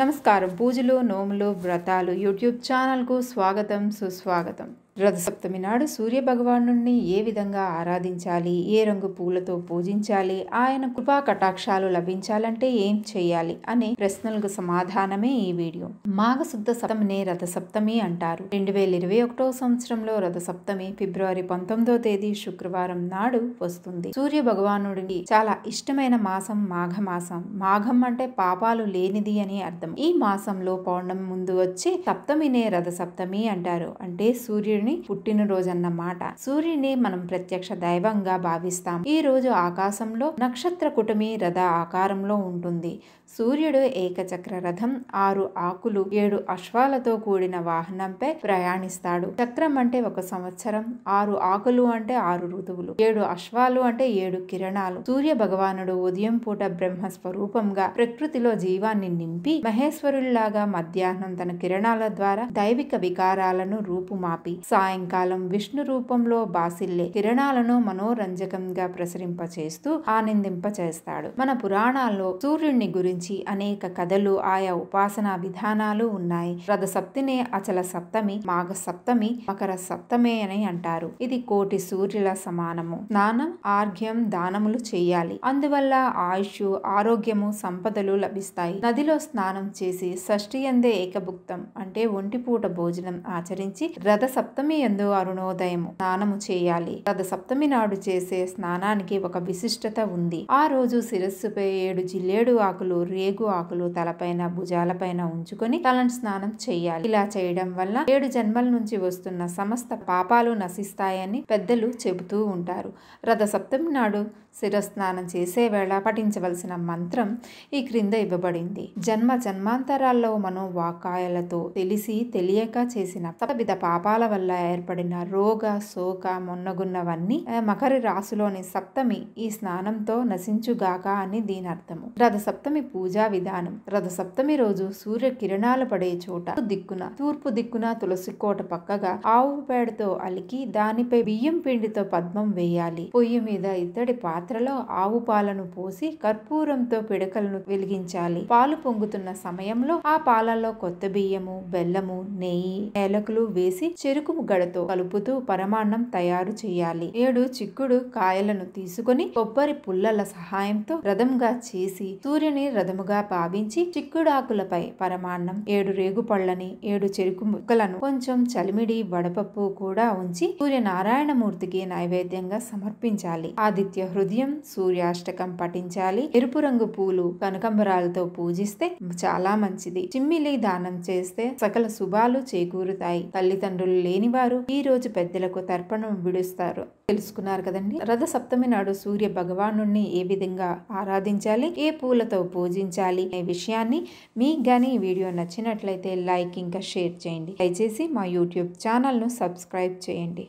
నమస్కారం పూజలు నోములు వ్రతాలు యూట్యూబ్ ఛానల్కు స్వాగతం సుస్వాగతం రథసప్తమి నాడు సూర్యభగవాను ఏ విధంగా ఆరాధించాలి ఏ రంగు పూలతో పూజించాలి ఆయన కృపా కటాక్షాలు లభించాలంటే ఏం చేయాలి అనే ప్రశ్నలకు సమాధానమే ఈ వీడియో మాఘశుద్ధ సప్తమినే రథసప్తమి అంటారు రెండు వేల ఇరవై ఒకటో సంవత్సరంలో రథసప్తమి ఫిబ్రవరి పంతొమ్మిదో తేదీ శుక్రవారం నాడు వస్తుంది సూర్య భగవానుడికి చాలా ఇష్టమైన మాసం మాఘమాసం మాఘం అంటే పాపాలు లేనిది అని అర్థం ఈ మాసంలో పౌర్ణమి ముందు వచ్చి సప్తమినే రథసప్తమి అంటారు అంటే సూర్యుడు సూర్యుని పుట్టినరోజు అన్నమాట సూర్యుని మనం ప్రత్యక్ష దైవంగా భావిస్తాం ఈ రోజు ఆకాశంలో నక్షత్ర కుటమి రథ ఆకారంలో ఉంటుంది సూర్యుడు ఏకచక్ర రథం ఆరు ఆకులు ఏడు అశ్వాలతో కూడిన వాహనంపై ప్రయాణిస్తాడు చక్రం అంటే ఒక సంవత్సరం ఆరు ఆకులు అంటే ఆరు ఋతువులు ఏడు అశ్వాలు అంటే ఏడు కిరణాలు సూర్య భగవానుడు ఉదయం పూట బ్రహ్మ స్వరూపంగా ప్రకృతిలో జీవాన్ని నింపి మహేశ్వరుల్లాగా మధ్యాహ్నం తన కిరణాల ద్వారా దైవిక వికారాలను రూపుమాపి సాయంకాలం విష్ణు రూపంలో బాసిల్లే కిరణాలను మనోరంజకంగా ప్రసరింపచేస్తూ ఆనందింపచేస్తాడు మన పురాణాల్లో సూర్యుడిని గురించి అనేక కథలు ఆయా ఉపాసనా విధానాలు ఉన్నాయి రథ సప్తినే అచల సప్తమి మాఘ సప్తమి మకర సప్తమే అని అంటారు ఇది కోటి సూర్యుల సమానము స్నానం ఆర్ఘ్యం దానములు చేయాలి అందువల్ల ఆయుష్ ఆరోగ్యము సంపదలు లభిస్తాయి నదిలో స్నానం చేసి షష్ఠి అందే ఏకభుక్తం అంటే ఒంటిపూట భోజనం ఆచరించి రథ సప్తమి సప్తమి ఎందు అరుణోదయము స్నానము చేయాలి రథ సప్తమి నాడు చేసే స్నానానికి ఒక విశిష్టత ఉంది ఆ రోజు శిరస్సుపై ఏడు జిల్లేడు ఆకులు రేగు ఆకులు తలపైన భుజాలపైన ఉంచుకొని తలను స్నానం చేయాలి ఇలా చేయడం వల్ల ఏడు జన్మల నుంచి వస్తున్న సమస్త పాపాలు నశిస్తాయని పెద్దలు చెబుతూ ఉంటారు రథ సప్తమి నాడు శిరస్నానం చేసే వేళ పఠించవలసిన మంత్రం ఈ క్రింద ఇవ్వబడింది జన్మ జన్మాంతరాల్లో మనం వాకాయలతో తెలిసి తెలియక చేసిన తప్పిద పాపాల వల్ల ఏర్పడిన రోగ శోక మొన్నగున్నవన్నీ మకర రాశిలోని సప్తమి ఈ స్నానంతో నశించుగాక అని దీని అర్థము రథ సప్తమి పూజా విధానం రథ సప్తమి రోజు సూర్య కిరణాలు పడే చోట దిక్కున తూర్పు దిక్కున తులసి కోట పక్కగా ఆవు పేడతో అలికి దానిపై బియ్యం పిండితో పద్మం వేయాలి పొయ్యి మీద ఇత్తడి పాత్రలో ఆవు పాలను పోసి కర్పూరంతో పిడకలను వెలిగించాలి పాలు పొంగుతున్న సమయంలో ఆ పాలలో కొత్త బియ్యము బెల్లము నెయ్యి ఏలకులు వేసి చెరుకు గడతో కలుపుతూ పరమాన్నం తయారు చేయాలి ఏడు చిక్కుడు కాయలను తీసుకుని కొబ్బరి పుల్లల సహాయంతో రథంగా చేసి సూర్యుని రథముగా భావించి చిక్కుడాకులపై పరమాన్నం ఏడు రేగు పళ్ళని ఏడు చెరుకు ముక్కలను కొంచెం చలిమిడి వడపప్పు కూడా ఉంచి సూర్య నారాయణమూర్తికి నైవేద్యంగా సమర్పించాలి ఆదిత్య హృదయం సూర్యాష్టకం పఠించాలి ఎరుపు రంగు పూలు కనకంబరాలతో పూజిస్తే చాలా మంచిది చిమ్మిలి దానం చేస్తే సకల శుభాలు చేకూరుతాయి తల్లిదండ్రులు లేని లేనివారు ఈ రోజు పెద్దలకు తర్పణం విడుస్తారు తెలుసుకున్నారు కదండి రథ సప్తమి నాడు సూర్య భగవాను ఏ విధంగా ఆరాధించాలి ఏ పూలతో పూజించాలి అనే విషయాన్ని మీకు గానీ ఈ వీడియో నచ్చినట్లయితే లైక్ ఇంకా షేర్ చేయండి దయచేసి మా యూట్యూబ్ ఛానల్ను సబ్స్క్రైబ్ చేయండి